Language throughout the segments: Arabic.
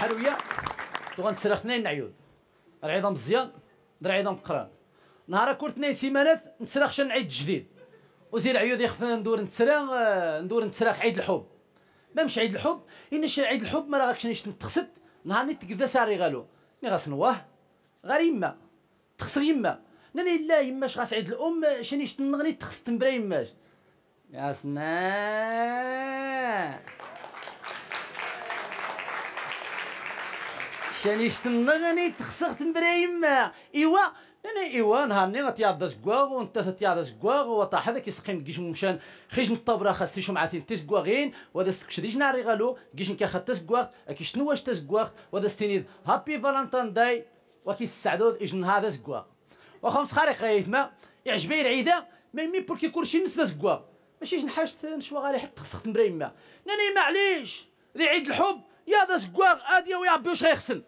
حرويه وغنتسرى اثنين عيود العظام مزيان درع عظام قران نهار كل اثنين سيمانات نتسرخش نعيد جديد وزير عيود يخفى ندور نتسرى آه، ندور نتسرى عيد الحب ما مش عيد الحب إن شي عيد الحب ما راكش نيش تخسد نهار نيت كذا ساري غالو مي غاسنواه غير يما تخسر يما ناني لا يما اش غاسعيد الام شنيش تنغني تخسد مبرا يماش يا سنان شاني شتنا غني تخسخت ما ايوا انا ايوا نهارني غتيعض زكواغ وانت تيعض زكواغ وطاح هذاك يسقين كيش مشان من نطبرا خاص تيشو معاتين تزكواغين وهذا ستكش ناري غالو كيش نكا خاط تزكواغ اكي شنو واش تزكواغ وهذا ستينيد هابي فالنتان داي وكي السعدود اجن هذا زكواغ وخمس خارق ما يعجبني العيده ما يمي بوركي كلشي نس زكواغ ماشي حاجة نشوا غالي حتى خصخت مبرايما ناني معليش ذي عيد الحب يا ذا شكواغ هادي ويا ربي واش غيغسل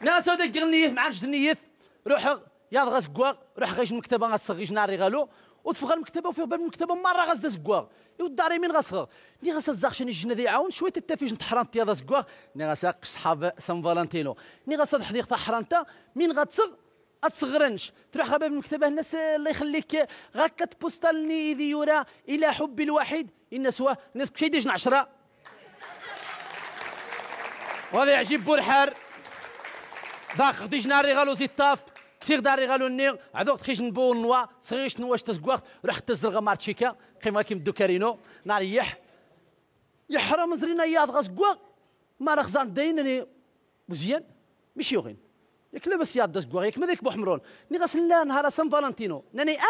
ناس هذا قرنيت مع جدنيت روح يا ذا شكواغ روح غيش المكتبه غتصغيش ناري غالو وتفغى المكتبه وفيه باب المكتبه مره غاز يا وداري مين غاصغر ني غاس زاخشني الجنه دي عاون شويه التافيج نتحران يا هذا سكواغ ني غاس صحاب سان فالنتينو ني غاس حديق تحرانتا مين غاتصغ اتصغرنش تروح باب المكتبه الناس الله يخليك غاك تبوستالني اذي يورا الى حب الوحيد الناس الناس كشي ديجن عشره وهذا يعجب بورحر داخ ديج ناري غالو زيت طاف تسيغ دار غالو النيغ عذوق تخيش نبو نوا صغير شنو واش تسكواخت روح تزرغ مار قيمة كيم دو كارينو يا يحرم زرينا ياض غاسكواغ ما داين اللي مزيان ماشي يوغين ياك لاباس يا داس ياك ماذاك بوحمرون ني لا نهار سان فالنتينو ناني اه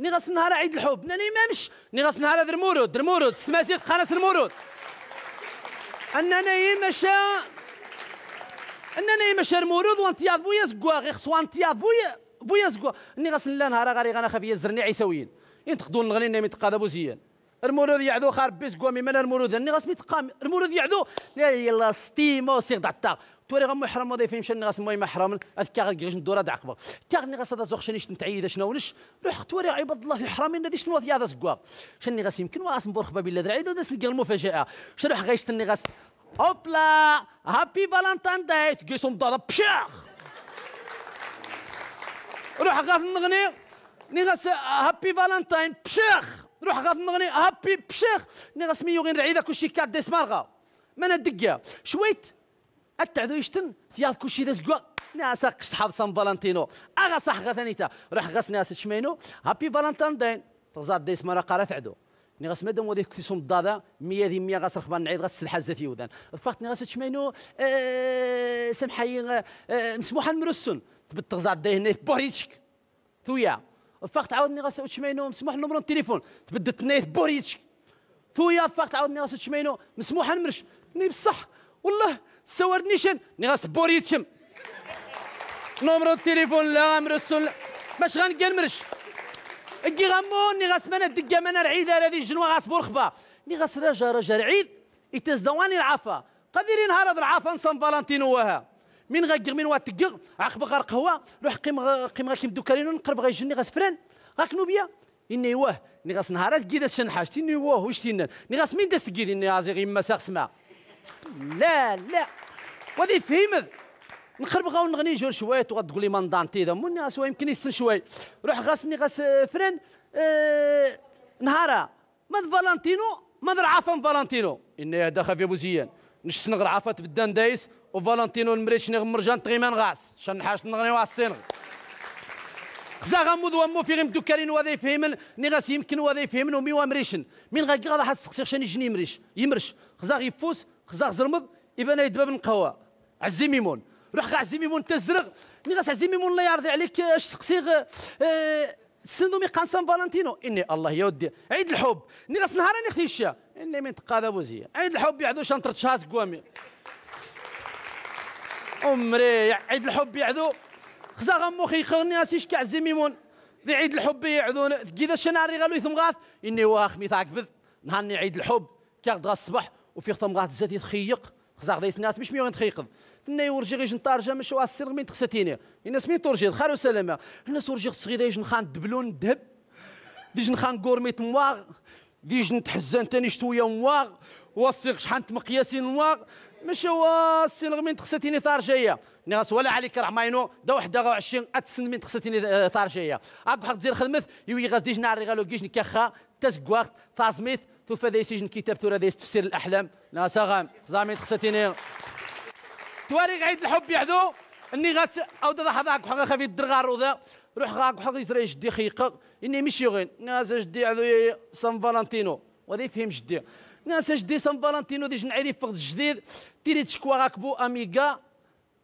ني نهار عيد الحب ناني مامش ني غاس نهار درمورود درمورود سماسيت قناص درمورود اننا يمشى اننا يمشى المولود وانتيا بويا زكوا غير خصو انتيا بويا بويا زكوا ني غاسن لا نهار غاري غانا خافيه زرني عيساويين ينتقدوا نغني نمي تقادبوا زيان المولود يعذو خار بيس قومي من المولود اني يعني غاسمي تقام المولود يعذو لا يلا ستيمو سيغ دعتا توري غا محرم وظيفه يمشي ني غاسمي محرم حرام غا غيش ندور هذا عقبه كاغ ني غاس زوخ شني نتعيد شنو ونش روح توري عباد الله في حرامين نادي شنو هذا زكوا شني غاس يمكن واس مبرخ باب الله دعيد وداس نلقى المفاجاه شروح غايشتني غاس اوبلا هابي فالنتاين داي تقيسهم دار بشيخ روح غاف نغني ني غاس هابي فالنتاين بشيخ نروح نغني هابي بشيخ ني سميو غير العيله كلشي كاد دي سمارغا ما ندقيا شويت التعذو يشتن ثياب كلشي داز كوا ناس صحاب سان فالنتينو اغا صح غثانيتا روح غاس ناس شمينو هابي فالنتان دين تغزات دي سمارا قرا تعدو ني غاس مادام وديك كيسوم الضادا 100 دي 100 غاس رخبان نعيد غاس سلحا زاتي ودان فقط ني غاس شمينو أه سمحي أه مسموحه نمرسن تبت تغزات دي هنا بوريتشك تويا فاق عاودني غاس شمينو مسموح نمرو التليفون تبدلت نيت بوريتش تويا فاق عاودني غاس شمينو مسموح نمرش ني بصح والله سور نيشن ني غاس بوريتشم نمرو التليفون لا مرسل باش غنلقى نمرش كي غامون ني غاس مانا دقه مانا العيد هذه الجنوا غاس بورخبا ني غاس رجا رجا العيد يتزدواني العافه قديري نهار هذا العافه نصن فالنتينو وها من غير من واد تكر عقب غار قهوه روح قيم قيم غاكيم دوكارينو نقرب غيجني غاسفران غاكنو بيا اني واه ني غاس نهارات كي داس حاجتي اني واه واش تينا ني غاس مين داس كيدي اني غازي غي مساخ سما لا لا وادي فهم نقرب غاو نغني جور شويه تقول لي ما ندانتي دا مون يمكن يسن شوي روح غاس آه، فران أه نهارا ماذا فالنتينو ماذا عفن فالنتينو اني دخل في بوزيان نشتن غرعافات بدان دايس وفالنتينو المريتش مرجان تغيمان غاس شان حاش نغني واسين خزا غامود وامو في غيم دوكالين وذا يفهمن نغاس يمكن وذا يفهمن ومي وامريشن مين غاكي غادا حاس سقسيخ شاني جني يمريش يمرش خزا غيفوس خزا غزرمض يبان يدباب القهوة عزي ميمون روح غا عزي ميمون تزرغ نغاس عزي ميمون الله يرضي عليك آه، اش سقسيغ آه، سندو مي قان سان فالنتينو اني الله يودي عيد الحب نغاس نهار اني اني من ابو بوزية عيد الحب يعدو شنطرة شاس قوامي عمري عيد الحب يعدو خزا خي خغني اسيش كاع زيميمون في عيد الحب يعدو كذا الشناري قالوا يثم غاث اني واخ ميثاق بذ نهارني عيد الحب كاغد غا الصبح وفي ختم غاث زاد يتخيق خزا دايس الناس باش ميغن تخيقض تنا يورجي غيش نطارجا مش واس السرق مين تخساتيني الناس مين تورجي خير وسلامه الناس ورجي صغير دايش نخان دبلون دهب ديش نخان كورميت ميت مواغ جنت حزان تاني شتويه نواغ وصيغ شحال مقياسي نواغ ماشي هو السين غير من تخصتيني تارجيه ناس ولا عليك راه ماينو دا عشرين اتسن من تخصتيني تارجيه آه، اكو حق دير خدمت يوي غاس ديجنا نعري كيش نكخا تسكواخت تازميت توفا ذي سجن كتاب تورا ذي تفسير الاحلام ناس غام زامي تخصتيني تواريخ عيد الحب يحذو اني غاس او دا حضاك حق خفي الدرغار وذا روح غاك حق يسري جدي خيق اني مشي غير ناس جدي على سان فالنتينو وذا يفهم جدي ناس جدي سان فالنتينو ديج نعيري فقد جديد تيري تشكوا غاك بو اميغا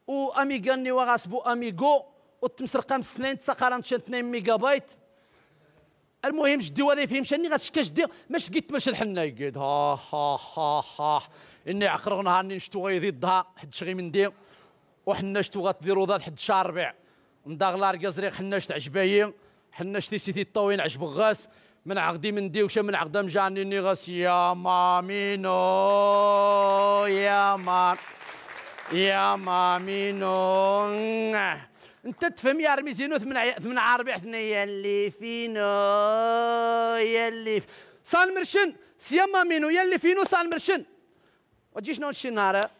و اميغا ني وغاس بو اميغو وتمسر قام سنين تسقران شان 2 ميجا بايت المهم جدي ولا يفهم شاني غاتشكا جدي ماش قلت ماش الحنا يقيد ها ها ها ها اني عقرغ نهار نشتو غيدي الظهر حد شغي من دير وحنشت وغتديروا ذات حد شهر ربيع مداغلار قزريق حنشت عجبايين حنشتي سيتي الطوين عجب غاس من عقدي من ديوشه من عقده مجاني نيغاس يا مامينو يا ما يا مامينو انت تفهم يا رمي زينو ثمن ثمن عربي حنا يا اللي فينو يا اللي في صال مرشن سيا مامينو يا اللي فينو صال مرشن وتجي شنو شي نهار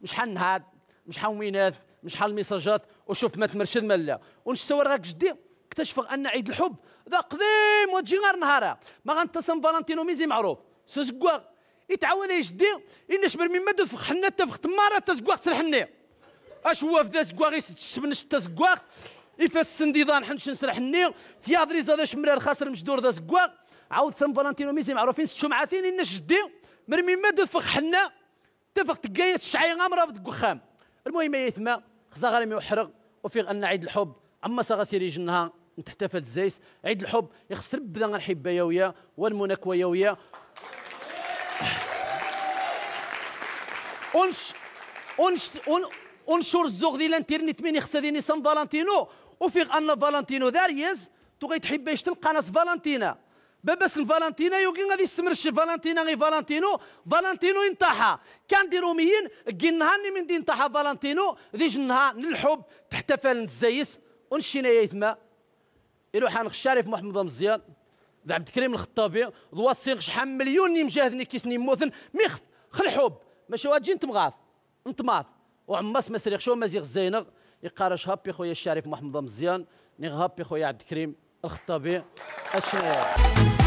مش حن هاد مش حوينات مش حال الميساجات وشوف ما تمرشد ملا ونشتوى راك جدي اكتشف ان عيد الحب ذا قديم وتجي غير نهارها ما غنتصم فالنتينو ميزي معروف سوسكواغ يتعاون يجدي إنش برمي مدو في حنا تفخ تمارة تسكواغ تسرحني اش هو في ذا سكواغ يسبنش تسكواغ يفاس سنديضان حنش نسرحني ثياضري زاد شمرار خاسر مجدور ذا زكوا عاود سان فالنتينو ميزي معروفين ست شمعاتين إنش جدي مرمي ما في حنا تفخ تقايت الشعيان غامرة بتقخام المهم يا إيه يثما خزا غريم يحرق وفيغ ان عيد الحب عما سيري جنها نتحتفل الزايس عيد الحب يخسر بدا الحبه يا ويا والمناك يا ويا ونش ونش ونشر الزوغ ديال الانترنت من يخسر ديني سان فالنتينو وفيغ ان فالنتينو داريز تغي تحب يشتم قناص فالنتينا باباس فالنتينا يوكي غادي يستمرش فالنتينا غي فالنتينو فالنتينو ينطاحا كان دي روميين كي النهار اللي من دي ينطاحا فالنتينو ديج النهار نلحب تحتفل الزايس ونشينا يا يتما يروح عن الشريف محمد مزيان ذا عبد الكريم الخطابي ذواسيق شحال مليون مجاهدني كيسني موثن ميخ خلحوب ماشي واجي نتمغاث نتماث وعماس ما سريخ شو مازيغ زينغ يقارش هابي خويا الشريف محمد مزيان نيغ هابي خويا عبد الكريم الخطابي الشناوي